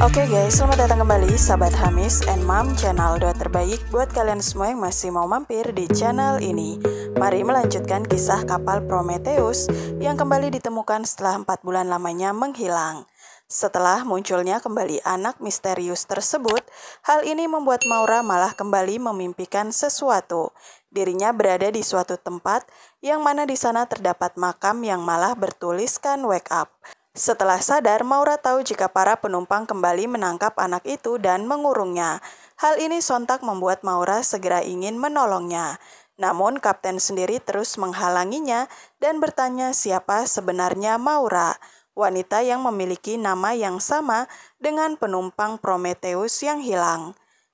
Oke okay guys, selamat datang kembali sahabat Hamis and Mom channel doa terbaik buat kalian semua yang masih mau mampir di channel ini. Mari melanjutkan kisah kapal Prometheus yang kembali ditemukan setelah 4 bulan lamanya menghilang. Setelah munculnya kembali anak misterius tersebut, hal ini membuat Maura malah kembali memimpikan sesuatu. Dirinya berada di suatu tempat yang mana di sana terdapat makam yang malah bertuliskan wake up. Setelah sadar, Maura tahu jika para penumpang kembali menangkap anak itu dan mengurungnya. Hal ini sontak membuat Maura segera ingin menolongnya. Namun kapten sendiri terus menghalanginya dan bertanya siapa sebenarnya Maura, wanita yang memiliki nama yang sama dengan penumpang Prometheus yang hilang.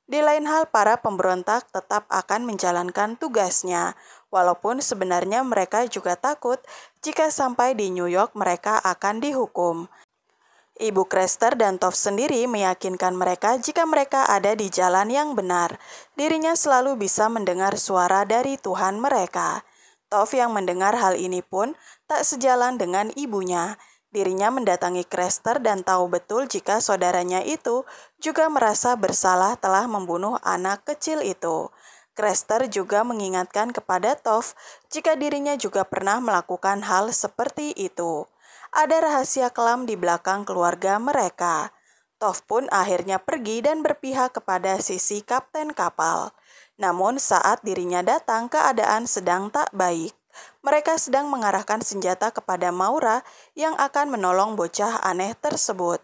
Di lain hal, para pemberontak tetap akan menjalankan tugasnya, walaupun sebenarnya mereka juga takut jika sampai di New York, mereka akan dihukum. Ibu Krester dan Tov sendiri meyakinkan mereka jika mereka ada di jalan yang benar. Dirinya selalu bisa mendengar suara dari Tuhan mereka. Tov yang mendengar hal ini pun tak sejalan dengan ibunya. Dirinya mendatangi Krester dan tahu betul jika saudaranya itu juga merasa bersalah telah membunuh anak kecil itu. Krester juga mengingatkan kepada Tov jika dirinya juga pernah melakukan hal seperti itu. Ada rahasia kelam di belakang keluarga mereka. Tov pun akhirnya pergi dan berpihak kepada sisi kapten kapal. Namun saat dirinya datang keadaan sedang tak baik. Mereka sedang mengarahkan senjata kepada Maura yang akan menolong bocah aneh tersebut.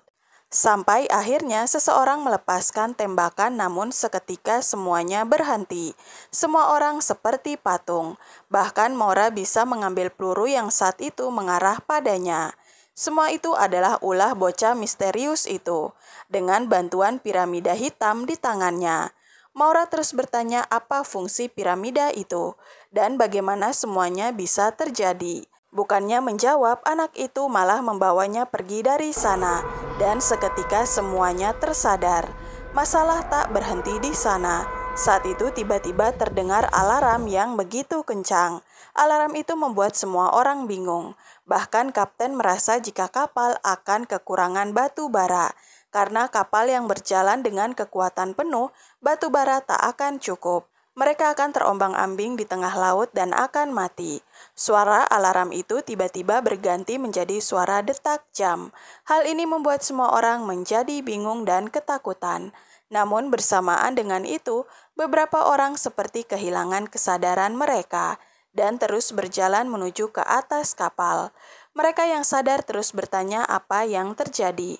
Sampai akhirnya seseorang melepaskan tembakan namun seketika semuanya berhenti. Semua orang seperti patung. Bahkan Mora bisa mengambil peluru yang saat itu mengarah padanya. Semua itu adalah ulah bocah misterius itu, dengan bantuan piramida hitam di tangannya. Maura terus bertanya apa fungsi piramida itu, dan bagaimana semuanya bisa terjadi. Bukannya menjawab, anak itu malah membawanya pergi dari sana, dan seketika semuanya tersadar. Masalah tak berhenti di sana. Saat itu tiba-tiba terdengar alarm yang begitu kencang. Alarm itu membuat semua orang bingung. Bahkan kapten merasa jika kapal akan kekurangan batu bara. Karena kapal yang berjalan dengan kekuatan penuh, batu bara tak akan cukup mereka akan terombang-ambing di tengah laut dan akan mati. Suara alarm itu tiba-tiba berganti menjadi suara detak jam. Hal ini membuat semua orang menjadi bingung dan ketakutan. Namun, bersamaan dengan itu, beberapa orang seperti kehilangan kesadaran mereka dan terus berjalan menuju ke atas kapal. Mereka yang sadar terus bertanya apa yang terjadi.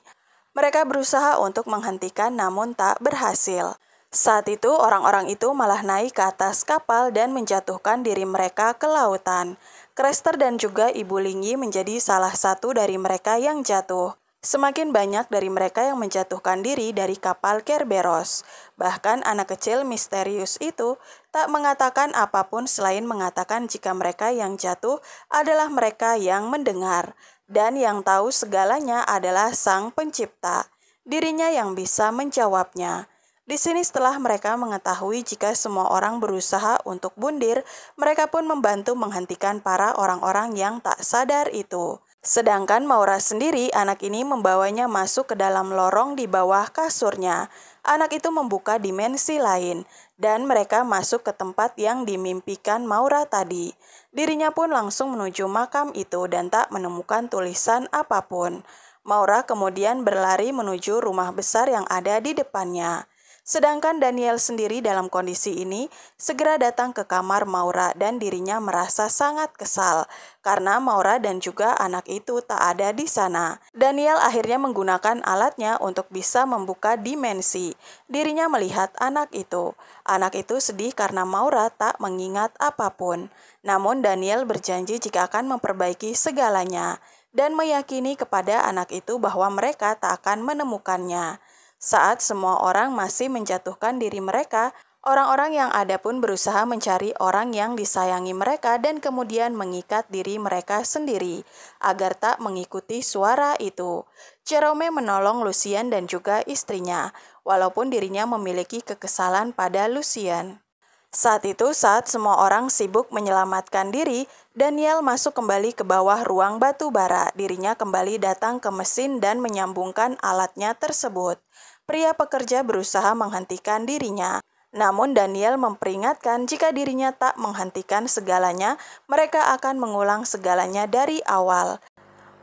Mereka berusaha untuk menghentikan, namun tak berhasil. Saat itu, orang-orang itu malah naik ke atas kapal dan menjatuhkan diri mereka ke lautan. Krester dan juga Ibu Linggi menjadi salah satu dari mereka yang jatuh. Semakin banyak dari mereka yang menjatuhkan diri dari kapal Kerberos. Bahkan anak kecil misterius itu tak mengatakan apapun selain mengatakan jika mereka yang jatuh adalah mereka yang mendengar. Dan yang tahu segalanya adalah sang pencipta, dirinya yang bisa menjawabnya. Di sini setelah mereka mengetahui jika semua orang berusaha untuk bundir, mereka pun membantu menghentikan para orang-orang yang tak sadar itu. Sedangkan Maura sendiri, anak ini membawanya masuk ke dalam lorong di bawah kasurnya. Anak itu membuka dimensi lain, dan mereka masuk ke tempat yang dimimpikan Maura tadi. Dirinya pun langsung menuju makam itu dan tak menemukan tulisan apapun. Maura kemudian berlari menuju rumah besar yang ada di depannya. Sedangkan Daniel sendiri dalam kondisi ini segera datang ke kamar Maura dan dirinya merasa sangat kesal karena Maura dan juga anak itu tak ada di sana. Daniel akhirnya menggunakan alatnya untuk bisa membuka dimensi. Dirinya melihat anak itu. Anak itu sedih karena Maura tak mengingat apapun. Namun Daniel berjanji jika akan memperbaiki segalanya dan meyakini kepada anak itu bahwa mereka tak akan menemukannya. Saat semua orang masih menjatuhkan diri mereka, orang-orang yang ada pun berusaha mencari orang yang disayangi mereka dan kemudian mengikat diri mereka sendiri agar tak mengikuti suara itu. Jerome menolong Lucien dan juga istrinya, walaupun dirinya memiliki kekesalan pada Lucien. Saat itu, saat semua orang sibuk menyelamatkan diri, Daniel masuk kembali ke bawah ruang batu bara. Dirinya kembali datang ke mesin dan menyambungkan alatnya tersebut pria pekerja berusaha menghentikan dirinya. Namun Daniel memperingatkan jika dirinya tak menghentikan segalanya, mereka akan mengulang segalanya dari awal.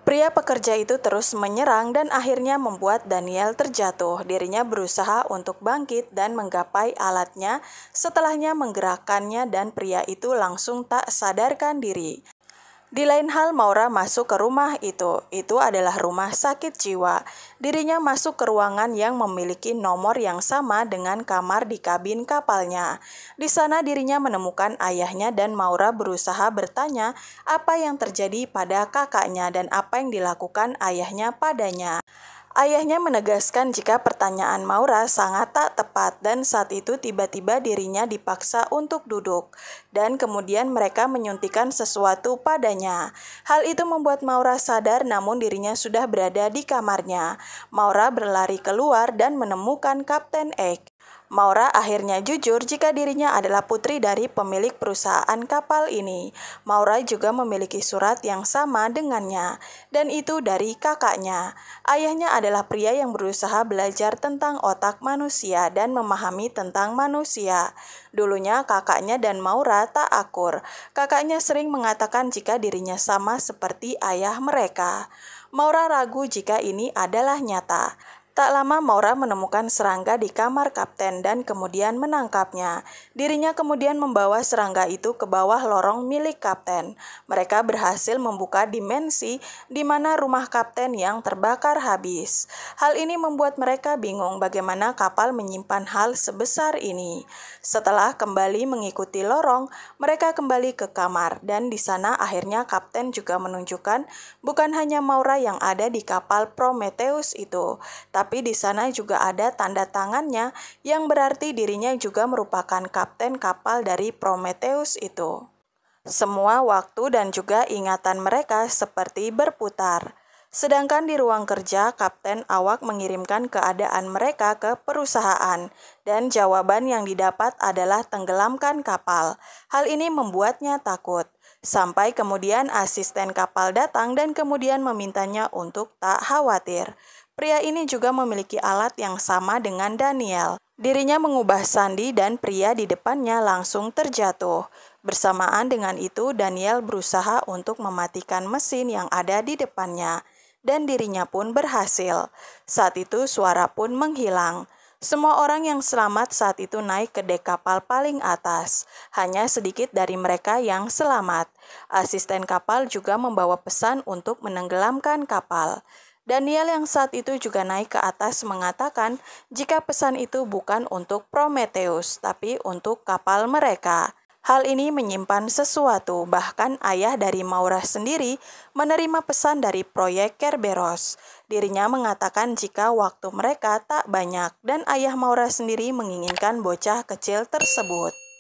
Pria pekerja itu terus menyerang dan akhirnya membuat Daniel terjatuh. Dirinya berusaha untuk bangkit dan menggapai alatnya, setelahnya menggerakkannya dan pria itu langsung tak sadarkan diri. Di lain hal, Maura masuk ke rumah itu. Itu adalah rumah sakit jiwa. Dirinya masuk ke ruangan yang memiliki nomor yang sama dengan kamar di kabin kapalnya. Di sana dirinya menemukan ayahnya dan Maura berusaha bertanya apa yang terjadi pada kakaknya dan apa yang dilakukan ayahnya padanya. Ayahnya menegaskan jika pertanyaan Maura sangat tak tepat dan saat itu tiba-tiba dirinya dipaksa untuk duduk dan kemudian mereka menyuntikan sesuatu padanya. Hal itu membuat Maura sadar namun dirinya sudah berada di kamarnya. Maura berlari keluar dan menemukan Kapten Egg. Maura akhirnya jujur jika dirinya adalah putri dari pemilik perusahaan kapal ini. Maura juga memiliki surat yang sama dengannya, dan itu dari kakaknya. Ayahnya adalah pria yang berusaha belajar tentang otak manusia dan memahami tentang manusia. Dulunya kakaknya dan Maura tak akur. Kakaknya sering mengatakan jika dirinya sama seperti ayah mereka. Maura ragu jika ini adalah nyata. Tak lama Maura menemukan serangga di kamar kapten dan kemudian menangkapnya. Dirinya kemudian membawa serangga itu ke bawah lorong milik kapten. Mereka berhasil membuka dimensi di mana rumah kapten yang terbakar habis. Hal ini membuat mereka bingung bagaimana kapal menyimpan hal sebesar ini. Setelah kembali mengikuti lorong, mereka kembali ke kamar dan di sana akhirnya kapten juga menunjukkan bukan hanya Maura yang ada di kapal Prometheus itu, tapi tapi di sana juga ada tanda tangannya yang berarti dirinya juga merupakan kapten kapal dari Prometheus itu. Semua waktu dan juga ingatan mereka seperti berputar. Sedangkan di ruang kerja, kapten awak mengirimkan keadaan mereka ke perusahaan, dan jawaban yang didapat adalah tenggelamkan kapal. Hal ini membuatnya takut. Sampai kemudian asisten kapal datang dan kemudian memintanya untuk tak khawatir. Pria ini juga memiliki alat yang sama dengan Daniel. Dirinya mengubah sandi dan pria di depannya langsung terjatuh. Bersamaan dengan itu, Daniel berusaha untuk mematikan mesin yang ada di depannya, dan dirinya pun berhasil. Saat itu, suara pun menghilang. Semua orang yang selamat saat itu naik ke dek kapal paling atas. Hanya sedikit dari mereka yang selamat. Asisten kapal juga membawa pesan untuk menenggelamkan kapal. Daniel yang saat itu juga naik ke atas mengatakan jika pesan itu bukan untuk Prometheus, tapi untuk kapal mereka. Hal ini menyimpan sesuatu, bahkan ayah dari Maura sendiri menerima pesan dari proyek Kerberos. Dirinya mengatakan jika waktu mereka tak banyak dan ayah Maura sendiri menginginkan bocah kecil tersebut.